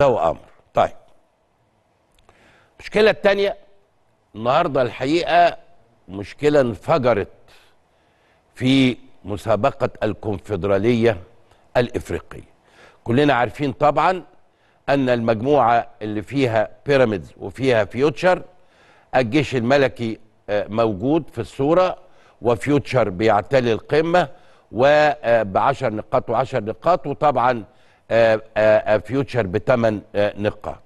ده وامر طيب المشكله الثانيه النهارده الحقيقه مشكله انفجرت في مسابقه الكونفدراليه الافريقيه كلنا عارفين طبعا ان المجموعه اللي فيها بيراميدز وفيها فيوتشر الجيش الملكي آه، موجود في الصوره وفيوتشر بيعتلي القمه وب آه، 10 نقاط و10 نقاط وطبعا فيوتشر آه، آه، آه، بثمان نقاط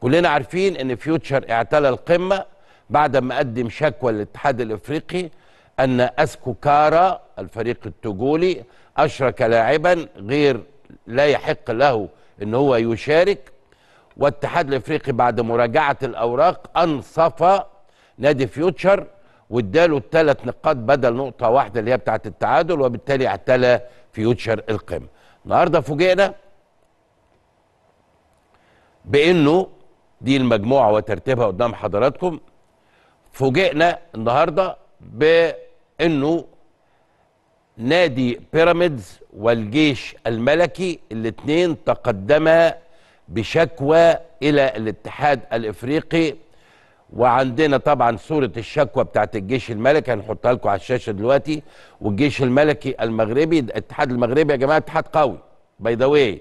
كلنا عارفين ان فيوتشر اعتلى القمه بعد ما قدم شكوى للاتحاد الافريقي ان اسكو كارا الفريق التجولي اشرك لاعبا غير لا يحق له ان هو يشارك والاتحاد الافريقي بعد مراجعه الاوراق انصف نادي فيوتشر واداله الثلاث نقاط بدل نقطه واحده اللي هي بتاعه التعادل وبالتالي اعتلى فيوتشر القمه النهارده فوجئنا بانه دي المجموعه وترتيبها قدام حضراتكم فوجئنا النهارده بانه نادي بيراميدز والجيش الملكي الاثنين تقدما بشكوى الى الاتحاد الافريقي وعندنا طبعا صورة الشكوى بتاعت الجيش الملكي هنحطها لكم على الشاشة دلوقتي والجيش الملكي المغربي الاتحاد المغربي يا جماعة اتحاد قوي باي ذا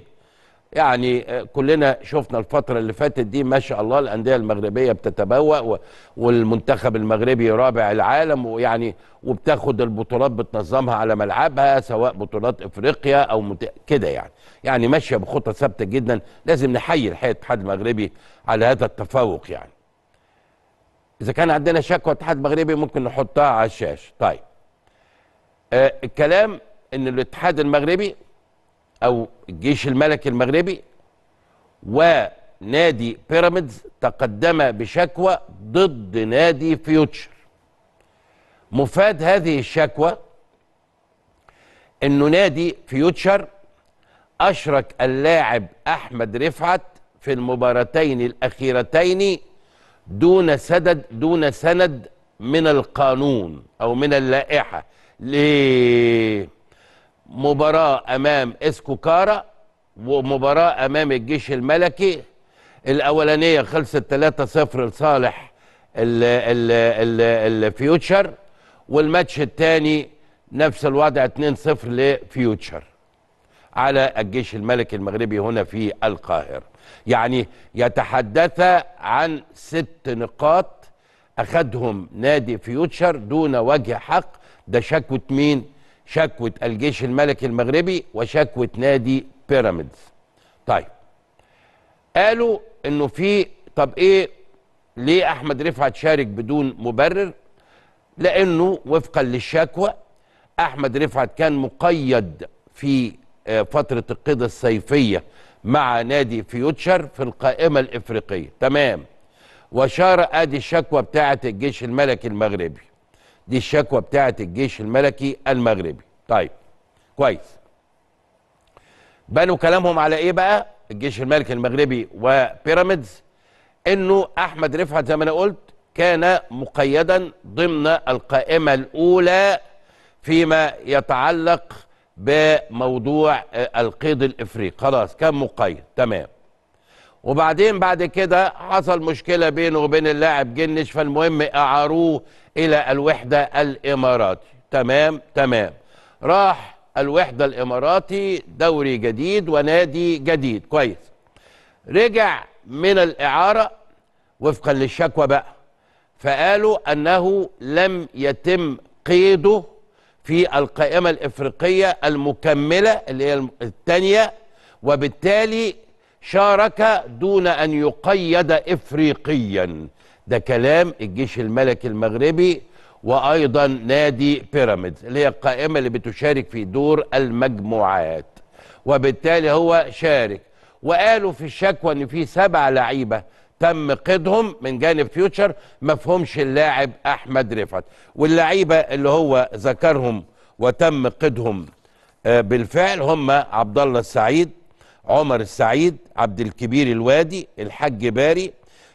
يعني آه، كلنا شفنا الفترة اللي فاتت دي ما شاء الله الأندية المغربية بتتبوأ والمنتخب المغربي رابع العالم ويعني وبتاخد البطولات بتنظمها على ملعبها سواء بطولات إفريقيا أو مت... كده يعني يعني ماشية بخطة ثابتة جدا لازم نحيي الحقيقة الاتحاد المغربي على هذا التفوق يعني اذا كان عندنا شكوى اتحاد مغربي ممكن نحطها على الشاشه طيب آه الكلام ان الاتحاد المغربي او الجيش الملكي المغربي ونادي بيراميدز تقدم بشكوى ضد نادي فيوتشر مفاد هذه الشكوى انه نادي فيوتشر اشرك اللاعب احمد رفعت في المباراتين الاخيرتين دون سدد دون سند من القانون او من اللائحه لمباراه امام اسكوكارا ومباراه امام الجيش الملكي الاولانيه خلصت 3-0 لصالح الفيوتشر والماتش الثاني نفس الوضع 2-0 لفيوتشر على الجيش الملكي المغربي هنا في القاهرة يعني يتحدث عن ست نقاط أخذهم نادي فيوتشر دون وجه حق ده شكوة مين؟ شكوة الجيش الملكي المغربي وشكوة نادي بيراميدز طيب قالوا انه في طب ايه ليه احمد رفعت شارك بدون مبرر لانه وفقا للشكوى احمد رفعت كان مقيد في آه، فتره القيد الصيفيه مع نادي فيوتشر في القائمه الافريقيه تمام وشار ادي الشكوى بتاعه الجيش الملكي المغربي دي الشكوى بتاعه الجيش الملكي المغربي طيب كويس بنوا كلامهم على ايه بقى الجيش الملكي المغربي وبيراميدز انه احمد رفعت زي ما انا قلت كان مقيدا ضمن القائمه الاولى فيما يتعلق بموضوع آه، القيد الافريقي خلاص كان مقيد تمام وبعدين بعد كده حصل مشكله بينه وبين اللاعب جنش فالمهم اعاروه الى الوحده الاماراتي تمام تمام راح الوحده الاماراتي دوري جديد ونادي جديد كويس رجع من الاعاره وفقا للشكوى بقى فقالوا انه لم يتم قيده في القائمة الإفريقية المكملة اللي هي الثانية وبالتالي شارك دون أن يقيد إفريقيا ده كلام الجيش الملكي المغربي وأيضا نادي بيراميدز اللي هي القائمة اللي بتشارك في دور المجموعات وبالتالي هو شارك وقالوا في الشكوى ان في سبع لعيبه تم قيدهم من جانب فيوتشر مفهومش اللاعب احمد رفعت واللعيبه اللي هو ذكرهم وتم قيدهم آه، بالفعل هم عبد الله السعيد عمر السعيد عبد الكبير الوادي الحاج باري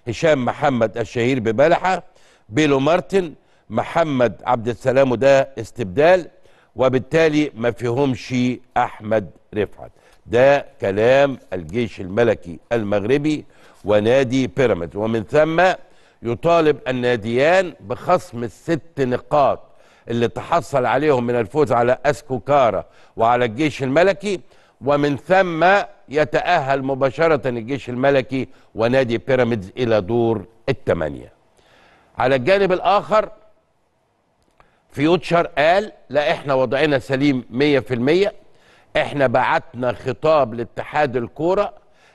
هشام محمد الشهير ببلحه بيلو مارتن محمد عبد السلام وده استبدال وبالتالي ما فيهمش احمد رفعت ده كلام الجيش الملكي المغربي ونادي بيراميدز ومن ثم يطالب الناديان بخصم الست نقاط اللي تحصل عليهم من الفوز على اسكو كارا وعلى الجيش الملكي ومن ثم يتأهل مباشرة الجيش الملكي ونادي بيراميدز إلى دور الثمانية على الجانب الآخر فيوتشر قال لا احنا وضعنا سليم 100% احنا بعتنا خطاب لاتحاد الكوره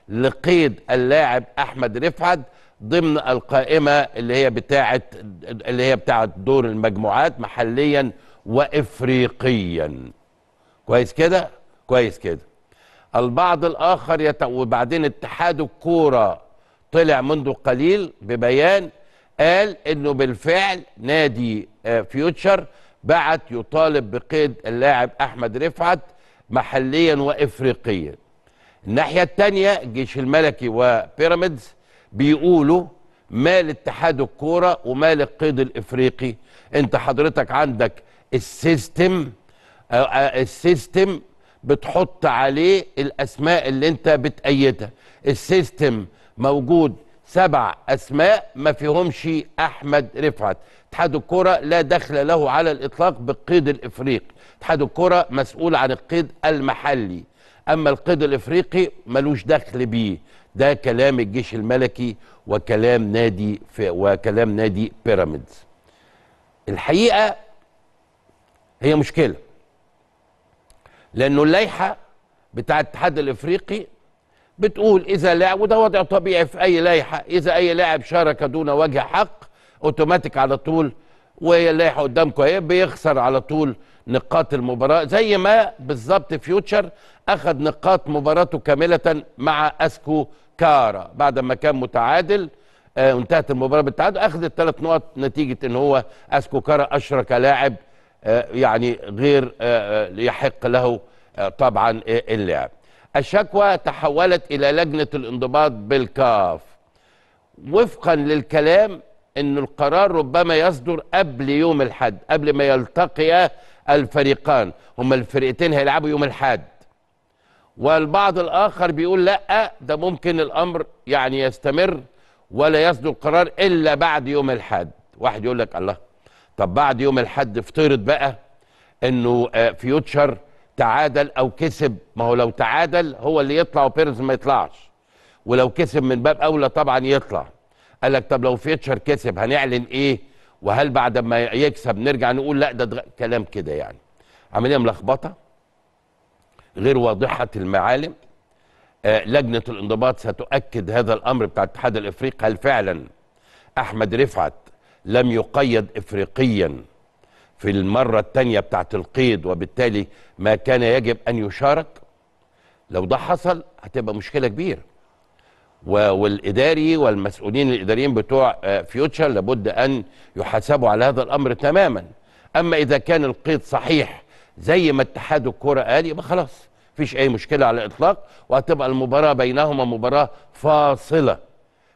لقيد اللاعب احمد رفعت ضمن القائمه اللي هي بتاعه اللي هي بتاعه دور المجموعات محليا وافريقيا كويس كده كويس كده البعض الاخر يت... وبعدين اتحاد الكوره طلع منذ قليل ببيان قال انه بالفعل نادي آه، فيوتشر بعت يطالب بقيد اللاعب احمد رفعت محليا وافريقيا الناحيه الثانيه الجيش الملكي وبيراميدز بيقولوا مال اتحاد الكوره ومال القيد الافريقي انت حضرتك عندك السيستم آه، آه، السيستم بتحط عليه الاسماء اللي انت بتأيدها السيستم موجود سبع اسماء ما فيهمش احمد رفعت اتحاد الكره لا دخل له على الاطلاق بالقيد الافريقي اتحاد الكره مسؤول عن القيد المحلي اما القيد الافريقي ملوش دخل بيه ده كلام الجيش الملكي وكلام نادي في وكلام نادي بيراميدز الحقيقه هي مشكله لانه اللائحه بتاعه الاتحاد الافريقي بتقول اذا لاعب وده وضع طبيعي في اي لائحه اذا اي لاعب شارك دون وجه حق اوتوماتيك على طول وهي اللائحه قدامكم اهي بيخسر على طول نقاط المباراه زي ما بالظبط فيوتشر اخذ نقاط مباراته كامله مع اسكو كارا بعد ما كان متعادل آه انتهت المباراه بالتعادل اخذ الثلاث نقط نتيجه ان هو اسكو كارا اشرك لاعب آه يعني غير آه, آه، يحق له آه طبعا آه، اللعب الشكوى تحولت إلى لجنة الانضباط بالكاف وفقا للكلام أن القرار ربما يصدر قبل يوم الحد قبل ما يلتقي الفريقان هما الفرقتين هيلعبوا يوم الحد والبعض الآخر بيقول لا ده ممكن الأمر يعني يستمر ولا يصدر قرار إلا بعد يوم الحد واحد يقول لك الله طب بعد يوم الحد افترض بقى انه آه، فيوتشر تعادل او كسب ما هو لو تعادل هو اللي يطلع وبيرز ما يطلعش ولو كسب من باب اولى طبعا يطلع قال لك طب لو فيتشر كسب هنعلن ايه وهل بعد ما يكسب نرجع نقول لا ده دغ... كلام كده يعني عمليه إيه ملخبطه غير واضحه المعالم آه لجنه الانضباط ستؤكد هذا الامر بتاع الاتحاد الافريقي هل فعلا احمد رفعت لم يقيد افريقيا في المرة الثانية بتاعت القيد وبالتالي ما كان يجب أن يشارك لو ده حصل هتبقى مشكلة كبيرة والإداري والمسؤولين الإداريين بتوع آه، فيوتشر لابد أن يحاسبوا على هذا الأمر تماما أما إذا كان القيد صحيح زي ما اتحاد الكرة قال يبقى خلاص فيش أي مشكلة على الإطلاق وهتبقى المباراة بينهما مباراة فاصلة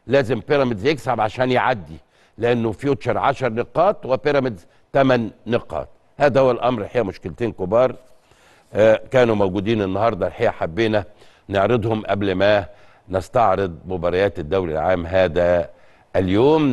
لازم بيراميدز يكسب عشان يعدي لأنه فيوتشر 10 نقاط وبيراميدز ثمان نقاط هذا هو الامر الحقيقه مشكلتين كبار آه، كانوا موجودين النهارده الحقيقه حبينا نعرضهم قبل ما نستعرض مباريات الدوري العام هذا اليوم